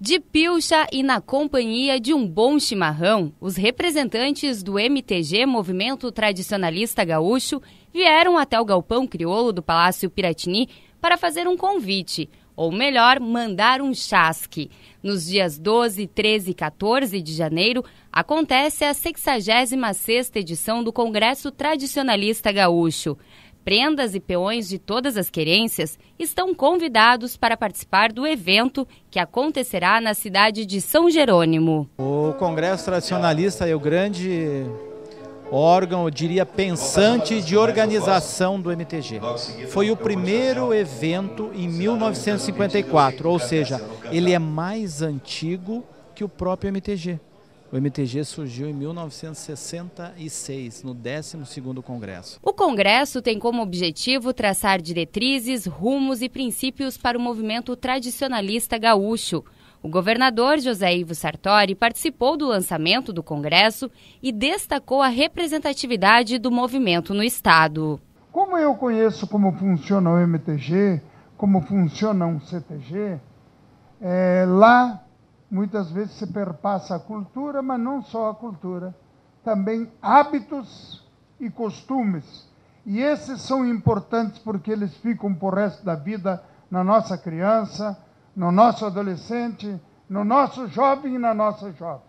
De pilcha e na companhia de um bom chimarrão, os representantes do MTG, Movimento Tradicionalista Gaúcho, vieram até o galpão crioulo do Palácio Piratini para fazer um convite, ou melhor, mandar um chasque. Nos dias 12, 13 e 14 de janeiro, acontece a 66ª edição do Congresso Tradicionalista Gaúcho. Prendas e peões de todas as querências estão convidados para participar do evento que acontecerá na cidade de São Jerônimo. O Congresso Tradicionalista é o grande órgão, eu diria, pensante de organização do MTG. Foi o primeiro evento em 1954, ou seja, ele é mais antigo que o próprio MTG. O MTG surgiu em 1966, no 12º Congresso. O Congresso tem como objetivo traçar diretrizes, rumos e princípios para o movimento tradicionalista gaúcho. O governador José Ivo Sartori participou do lançamento do Congresso e destacou a representatividade do movimento no Estado. Como eu conheço como funciona o MTG, como funciona um CTG, é, lá muitas vezes se perpassa a cultura, mas não só a cultura, também hábitos e costumes. E esses são importantes porque eles ficam por resto da vida na nossa criança, no nosso adolescente, no nosso jovem e na nossa jovem.